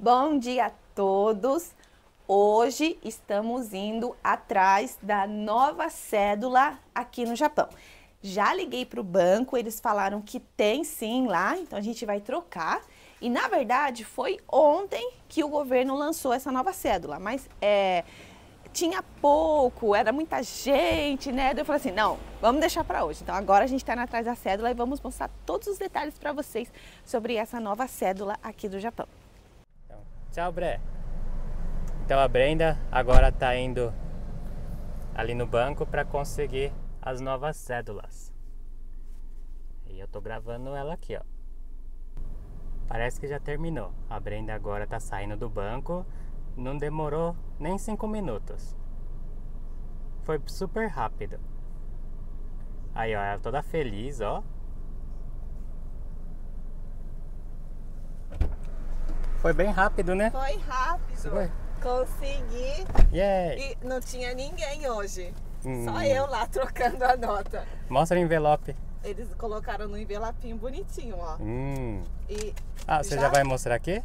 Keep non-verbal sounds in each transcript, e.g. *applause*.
Bom dia a todos! Hoje estamos indo atrás da nova cédula aqui no Japão. Já liguei para o banco, eles falaram que tem sim lá, então a gente vai trocar. E na verdade foi ontem que o governo lançou essa nova cédula, mas é, tinha pouco, era muita gente, né? eu falei assim: não, vamos deixar para hoje. Então agora a gente está atrás da cédula e vamos mostrar todos os detalhes para vocês sobre essa nova cédula aqui do Japão. Tchau, Bre. Então a Brenda agora está indo ali no banco para conseguir as novas cédulas. E eu tô gravando ela aqui, ó. Parece que já terminou. A Brenda agora tá saindo do banco. Não demorou nem cinco minutos. Foi super rápido. Aí, ó, ela toda feliz, ó. Foi bem rápido, né? Foi rápido. Foi. Consegui. Yeah. E não tinha ninguém hoje. Hum. Só eu lá trocando a nota. Mostra o envelope. Eles colocaram no envelopinho bonitinho, ó. Hum. E ah, você já... já vai mostrar aqui?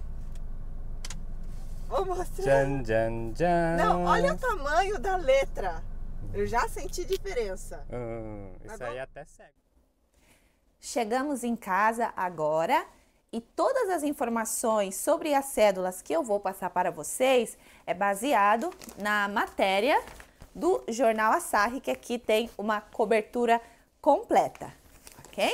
Vou mostrar. Jan, jan, jan. Não, olha o tamanho da letra. Eu já senti diferença. Hum, isso aí até segue. Chegamos em casa agora e todas as informações sobre as cédulas que eu vou passar para vocês é baseado na matéria do jornal Assarre, que aqui tem uma cobertura completa, ok?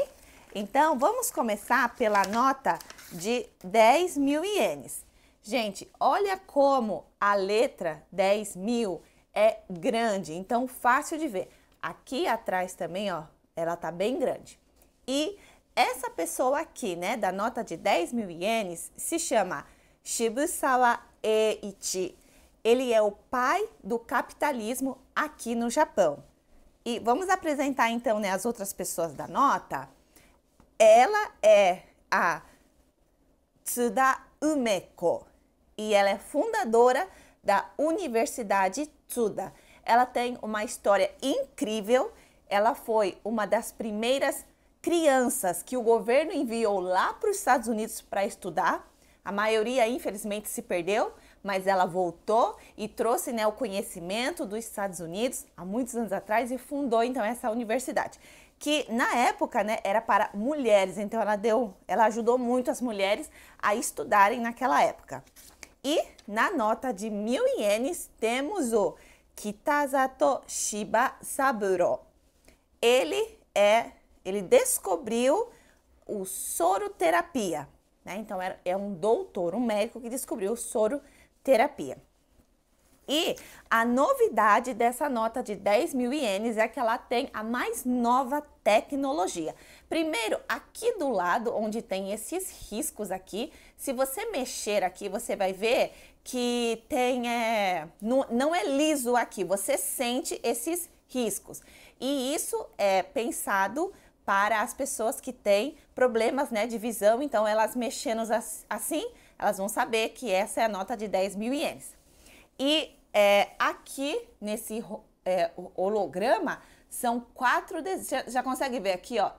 Então, vamos começar pela nota de 10 mil ienes. Gente, olha como a letra 10 mil é grande, então fácil de ver. Aqui atrás também, ó, ela tá bem grande. E essa pessoa aqui, né, da nota de 10 mil ienes, se chama Shibusawa Eichi Ele é o pai do capitalismo aqui no Japão. E vamos apresentar então né, as outras pessoas da nota. Ela é a Tsuda Umeko e ela é fundadora da Universidade Tsuda. Ela tem uma história incrível. Ela foi uma das primeiras crianças que o governo enviou lá para os Estados Unidos para estudar. A maioria, infelizmente, se perdeu, mas ela voltou e trouxe né, o conhecimento dos Estados Unidos há muitos anos atrás e fundou então essa universidade que na época né, era para mulheres, então ela deu, ela ajudou muito as mulheres a estudarem naquela época. E na nota de mil ienes temos o Kitazato Shiba Saburo. Ele é ele descobriu o soroterapia. Né? Então, é um doutor, um médico que descobriu o soroterapia. E a novidade dessa nota de 10 mil ienes é que ela tem a mais nova tecnologia. Primeiro, aqui do lado, onde tem esses riscos aqui, se você mexer aqui, você vai ver que tem é, não, não é liso aqui, você sente esses riscos. E isso é pensado para as pessoas que têm problemas né, de visão. Então, elas mexendo assim, elas vão saber que essa é a nota de 10 mil ienes. E é, aqui nesse é, holograma são quatro. Já, já consegue ver aqui, ó,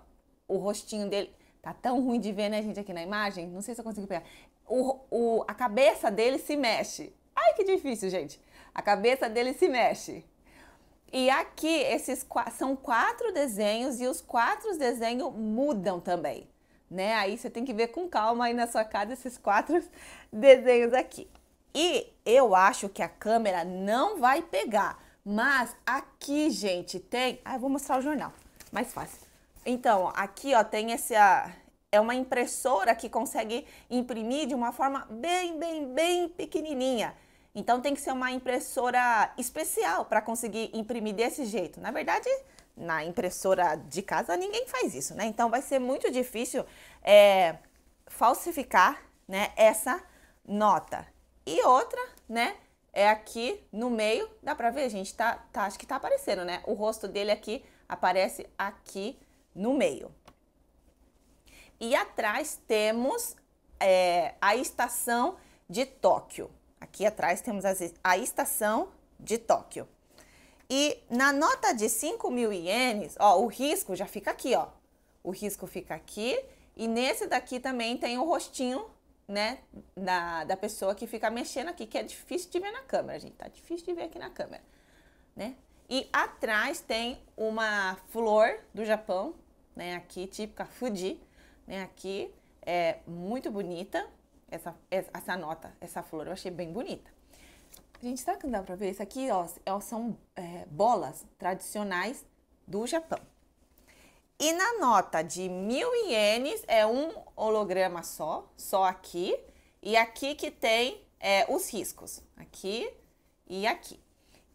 o rostinho dele. Tá tão ruim de ver, né, gente, aqui na imagem? Não sei se eu consigo pegar. O, o, a cabeça dele se mexe. Ai, que difícil, gente. A cabeça dele se mexe. E aqui esses são quatro desenhos e os quatro desenhos mudam também, né? Aí você tem que ver com calma aí na sua casa esses quatro *laughs* desenhos aqui. E eu acho que a câmera não vai pegar, mas aqui, gente, tem... Ah, eu vou mostrar o jornal, mais fácil. Então, aqui, ó, tem essa... É uma impressora que consegue imprimir de uma forma bem, bem, bem pequenininha. Então tem que ser uma impressora especial para conseguir imprimir desse jeito. Na verdade, na impressora de casa ninguém faz isso, né? Então vai ser muito difícil é, falsificar, né, essa nota. E outra, né, é aqui no meio, dá para ver, gente, tá, tá, acho que tá aparecendo, né? O rosto dele aqui aparece aqui no meio. E atrás temos é, a estação de Tóquio. Aqui atrás temos a estação de Tóquio. E na nota de 5 mil ienes, ó, o risco já fica aqui, ó. O risco fica aqui e nesse daqui também tem o rostinho, né, da, da pessoa que fica mexendo aqui, que é difícil de ver na câmera, gente. Tá difícil de ver aqui na câmera, né? E atrás tem uma flor do Japão, né, aqui, típica Fuji, né, aqui. É muito bonita, essa, essa nota, essa flor. Eu achei bem bonita. Gente, será que não dá pra ver? Isso aqui, ó, é, são é, bolas tradicionais do Japão. E na nota de mil ienes é um holograma só, só aqui. E aqui que tem é, os riscos, aqui e aqui.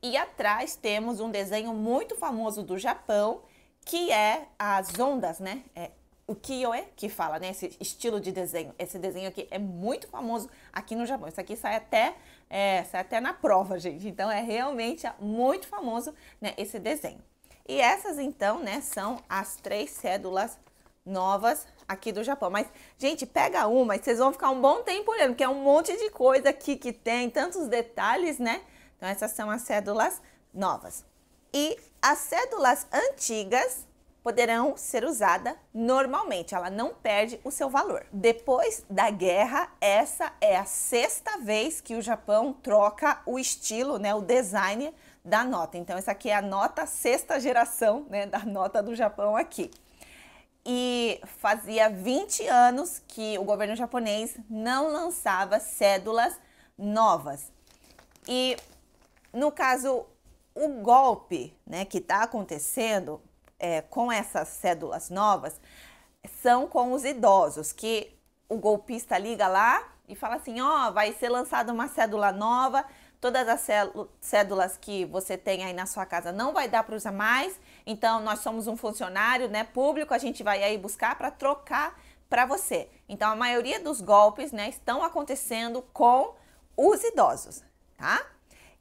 E atrás temos um desenho muito famoso do Japão, que é as ondas, né? É o kiyoe, que fala, né? Esse estilo de desenho. Esse desenho aqui é muito famoso aqui no Japão. Isso aqui sai até, é, sai até na prova, gente. Então, é realmente muito famoso né, esse desenho. E essas, então, né, são as três cédulas novas aqui do Japão. Mas, gente, pega uma e vocês vão ficar um bom tempo olhando, porque é um monte de coisa aqui que tem, tantos detalhes, né? Então, essas são as cédulas novas. E as cédulas antigas, poderão ser usada normalmente, ela não perde o seu valor. Depois da guerra, essa é a sexta vez que o Japão troca o estilo, né, o design da nota. Então essa aqui é a nota sexta geração, né, da nota do Japão aqui. E fazia 20 anos que o governo japonês não lançava cédulas novas. E no caso o golpe né, que está acontecendo é, com essas cédulas novas são com os idosos, que o golpista liga lá e fala assim: ó, oh, vai ser lançada uma cédula nova, todas as cédulas que você tem aí na sua casa não vai dar para usar mais, então nós somos um funcionário né, público, a gente vai aí buscar para trocar para você. Então a maioria dos golpes né, estão acontecendo com os idosos, tá?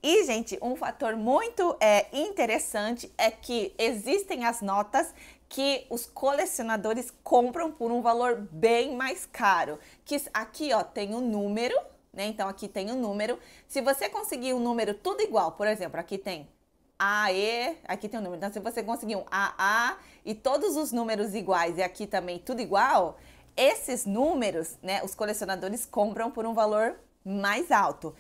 E, gente, um fator muito é, interessante é que existem as notas que os colecionadores compram por um valor bem mais caro. Que aqui, ó, tem o um número, né? Então, aqui tem o um número. Se você conseguir um número tudo igual, por exemplo, aqui tem AE, aqui tem o um número. Então, se você conseguir um AA e todos os números iguais e aqui também tudo igual, esses números, né, os colecionadores compram por um valor mais alto.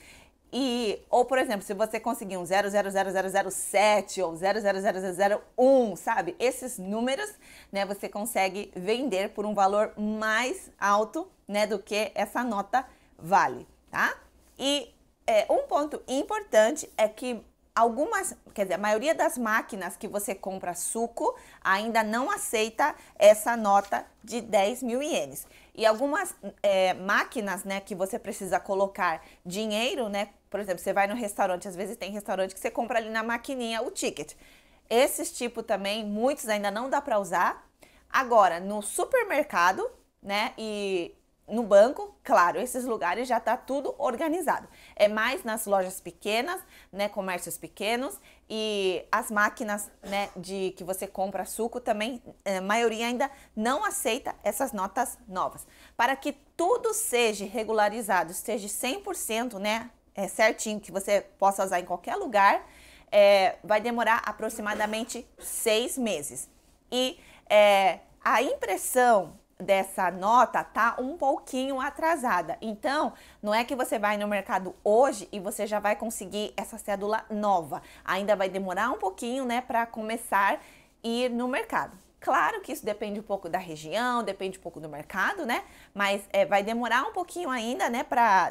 E, ou, por exemplo, se você conseguir um 00007 ou 00001, sabe? Esses números, né, você consegue vender por um valor mais alto, né, do que essa nota vale, tá? E é, um ponto importante é que algumas, quer dizer, a maioria das máquinas que você compra suco ainda não aceita essa nota de 10 mil ienes. E algumas é, máquinas, né, que você precisa colocar dinheiro, né, por exemplo, você vai no restaurante, às vezes tem restaurante que você compra ali na maquininha o ticket. Esses tipo também, muitos ainda não dá para usar. Agora, no supermercado, né, e no banco, claro, esses lugares já está tudo organizado. É mais nas lojas pequenas, né, comércios pequenos e as máquinas, né, de que você compra suco também, é, a maioria ainda não aceita essas notas novas. Para que tudo seja regularizado, esteja 100%, né, é, certinho, que você possa usar em qualquer lugar, é, vai demorar aproximadamente seis meses. E é, a impressão dessa nota tá um pouquinho atrasada. Então, não é que você vai no mercado hoje e você já vai conseguir essa cédula nova. Ainda vai demorar um pouquinho, né, para começar a ir no mercado. Claro que isso depende um pouco da região, depende um pouco do mercado, né? Mas é, vai demorar um pouquinho ainda, né, para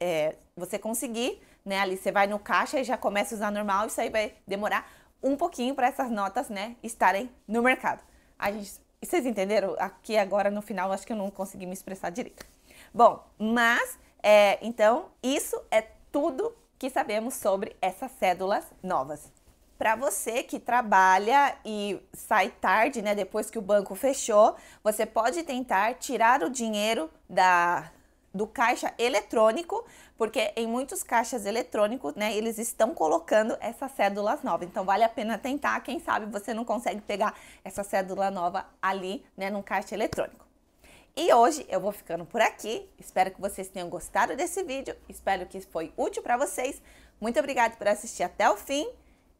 é, você conseguir, né? Ali você vai no caixa e já começa a usar normal, isso aí vai demorar um pouquinho para essas notas, né, estarem no mercado. A gente, vocês entenderam? Aqui agora no final, acho que eu não consegui me expressar direito. Bom, mas é, então isso é tudo que sabemos sobre essas cédulas novas para você que trabalha e sai tarde, né, depois que o banco fechou, você pode tentar tirar o dinheiro da do caixa eletrônico, porque em muitos caixas eletrônicos, né, eles estão colocando essas cédulas novas. Então vale a pena tentar, quem sabe você não consegue pegar essa cédula nova ali, né, num caixa eletrônico. E hoje eu vou ficando por aqui. Espero que vocês tenham gostado desse vídeo, espero que foi útil para vocês. Muito obrigada por assistir até o fim